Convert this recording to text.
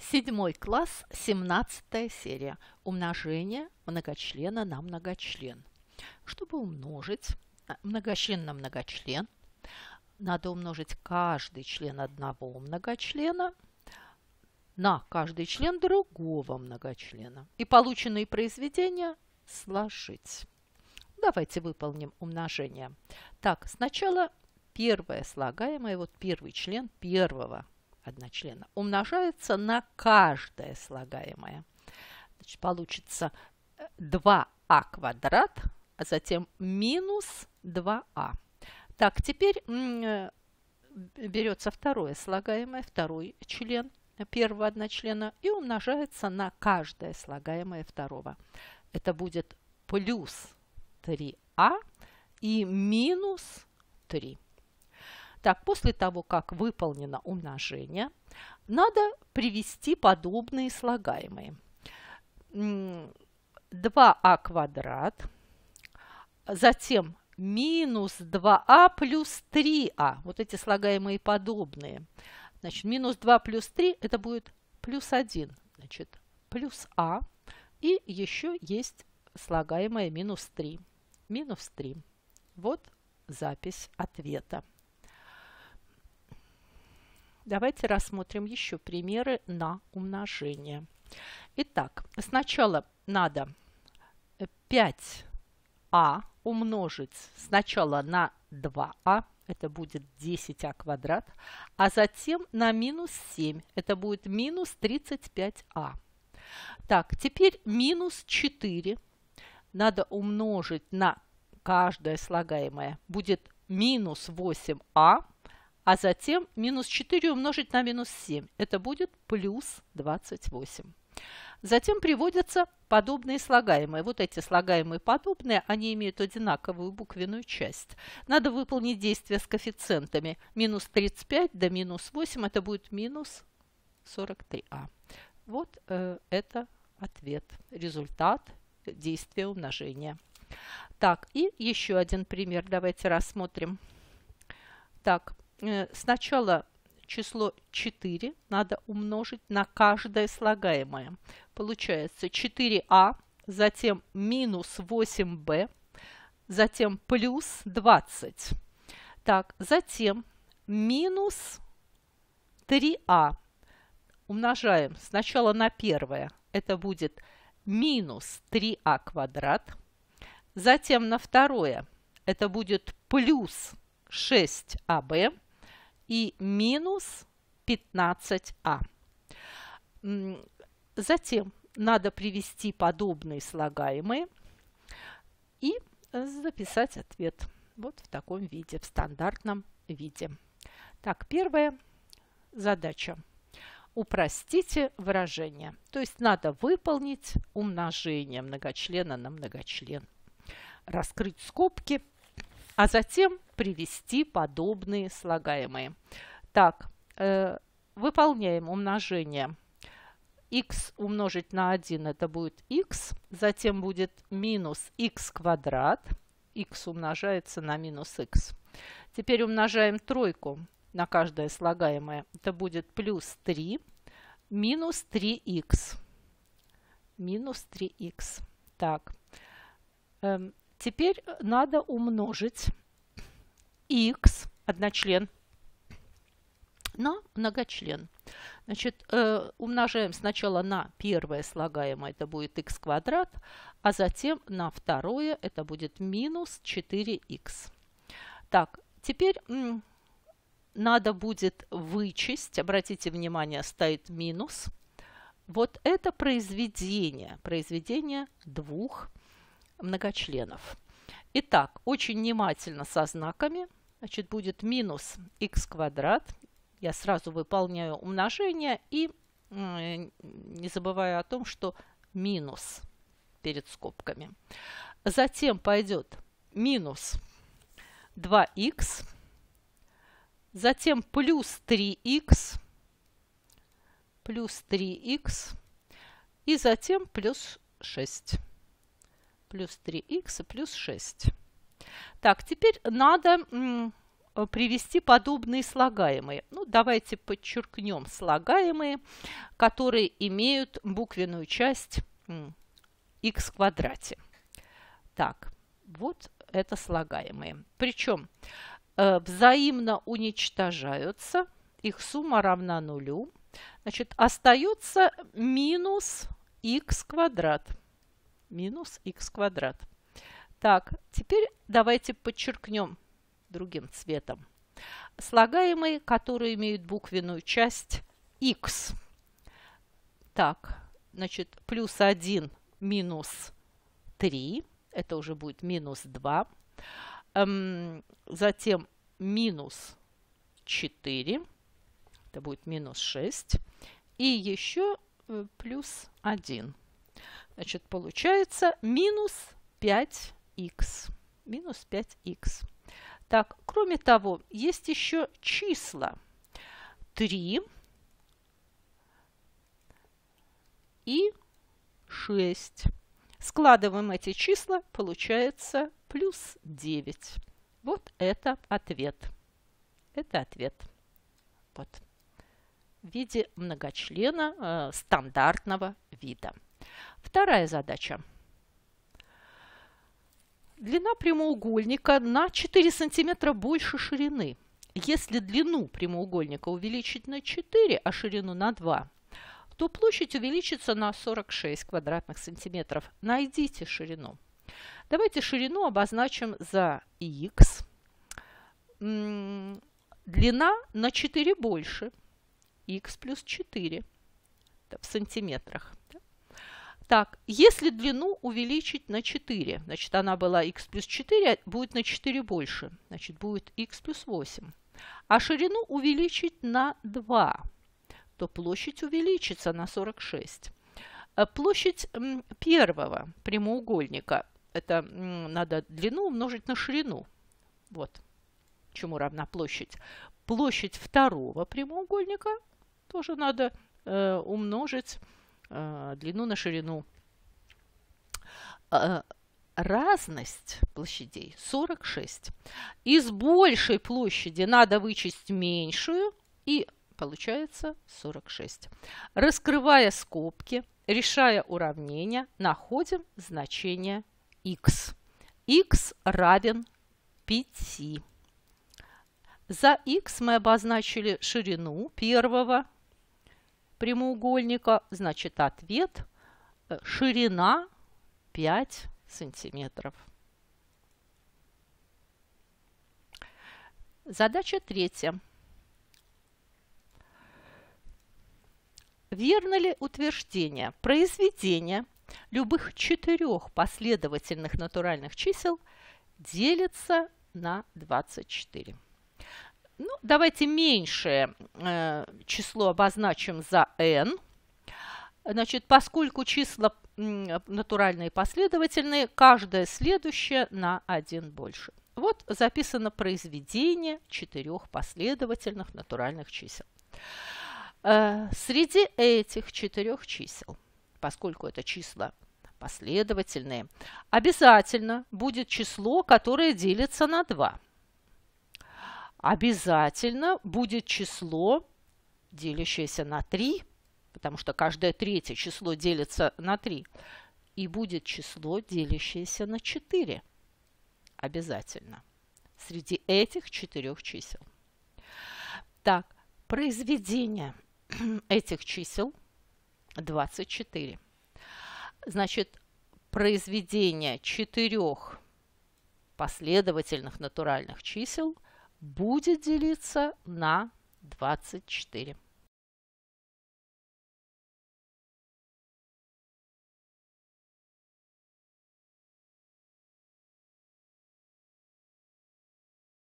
Седьмой класс, 17 серия. Умножение многочлена на многочлен. Чтобы умножить э, многочлен на многочлен, надо умножить каждый член одного многочлена на каждый член другого многочлена. И полученные произведения сложить. Давайте выполним умножение. Так, сначала первое слагаемое, вот первый член первого одночлена умножается на каждое слагаемое. Значит, получится 2а э, а квадрат, а затем минус 2а. А. Так, теперь э, берется второе слагаемое, второй член первого одночлена и умножается на каждое слагаемое второго. Это будет плюс 3а и минус 3. Так, после того, как выполнено умножение, надо привести подобные слагаемые. 2а а квадрат, затем минус 2а а плюс 3а. Вот эти слагаемые подобные. Значит, минус 2 плюс 3 это будет плюс 1. Значит, плюс а. И еще есть слагаемое минус 3. Минус 3. Вот запись ответа. Давайте рассмотрим еще примеры на умножение. Итак, сначала надо 5а э, умножить сначала на 2а, а, это будет 10а квадрат, а затем на минус 7, это будет минус 35а. Так, теперь минус 4 надо умножить на каждое слагаемое, будет минус 8а а затем минус 4 умножить на минус 7. Это будет плюс 28. Затем приводятся подобные слагаемые. Вот эти слагаемые подобные, они имеют одинаковую буквенную часть. Надо выполнить действие с коэффициентами. Минус 35 до минус 8, это будет минус 43а. Вот э, это ответ, результат действия умножения. Так, и еще один пример давайте рассмотрим. Так, Э, сначала число 4 надо умножить на каждое слагаемое. Получается 4а, затем минус 8b, затем плюс 20. Так, затем минус 3а. Умножаем сначала на первое. Это будет минус 3а квадрат. Затем на второе. Это будет плюс 6аб и минус 15а. Затем надо привести подобные слагаемые и записать ответ вот в таком виде, в стандартном виде. Так, первая задача. Упростите выражение. То есть надо выполнить умножение многочлена на многочлен. Раскрыть скобки – а затем привести подобные слагаемые. Так, э, выполняем умножение. x умножить на 1 это будет x, затем будет минус x квадрат, x умножается на минус x. Теперь умножаем тройку на каждое слагаемое. Это будет плюс 3 минус 3 x Минус 3 x Так. Эм, Теперь надо умножить x, одночлен, на многочлен. Значит, э, умножаем сначала на первое слагаемое, это будет x квадрат, а затем на второе, это будет минус 4x. Так, теперь надо будет вычесть, обратите внимание, стоит минус. Вот это произведение, произведение двух многочленов. Итак, очень внимательно со знаками. Значит, будет минус x квадрат. Я сразу выполняю умножение и не забывая о том, что минус перед скобками. Затем пойдет минус 2 x затем плюс 3 x плюс 3 x и затем плюс 6 плюс 3х плюс 6. Так, теперь надо э, привести подобные слагаемые. Ну, давайте подчеркнем слагаемые, которые имеют буквенную часть х в квадрате. Так, вот это слагаемые. Причем э, взаимно уничтожаются, их сумма равна нулю. Значит, остается минус х квадрат минус x квадрат. Так, теперь давайте подчеркнем другим цветом слагаемые, которые имеют буквенную часть x. Так, значит, плюс 1 минус 3, это уже будет минус 2. Эм, затем минус 4, это будет минус 6. И еще э, плюс 1. Значит, получается минус 5х. Минус 5х. Так, кроме того, есть еще числа 3 и 6. Складываем эти числа, получается плюс 9. Вот это ответ. Это ответ. Вот. В виде многочлена э, стандартного вида. Вторая задача. Длина прямоугольника на 4 см больше ширины. Если длину прямоугольника увеличить на 4, а ширину на 2, то площадь увеличится на 46 квадратных сантиметров. Найдите ширину. Давайте ширину обозначим за x. Длина на 4 больше. x плюс 4 в сантиметрах. Так, если длину увеличить на 4, значит, она была x плюс 4, будет на 4 больше, значит, будет x плюс 8. А ширину увеличить на 2, то площадь увеличится на 46. Э, площадь первого прямоугольника, это надо длину умножить на ширину, вот, чему равна площадь. Площадь второго прямоугольника тоже надо э, умножить Э, длину на ширину. Э, разность площадей 46. Из большей площади надо вычесть меньшую, и получается 46. Раскрывая скобки, решая уравнение, находим значение x. x равен 5. За x мы обозначили ширину первого прямоугольника, значит ответ э, ширина 5 сантиметров. Задача третья. Верно ли утверждение произведения любых четырех последовательных натуральных чисел делится на 24? Ну, давайте меньшее э, число обозначим за n. Значит, поскольку числа натуральные последовательные, каждое следующее на 1 больше. Вот записано произведение четырех последовательных натуральных чисел. Э, среди этих четырех чисел, поскольку это числа последовательные, обязательно будет число, которое делится на 2 обязательно будет число, делящееся на 3, потому что каждое третье число делится на 3, и будет число, делящееся на 4. Обязательно. Среди этих четырех чисел. Так, произведение этих чисел 24. Значит, произведение четырех последовательных натуральных чисел – будет делиться на 24.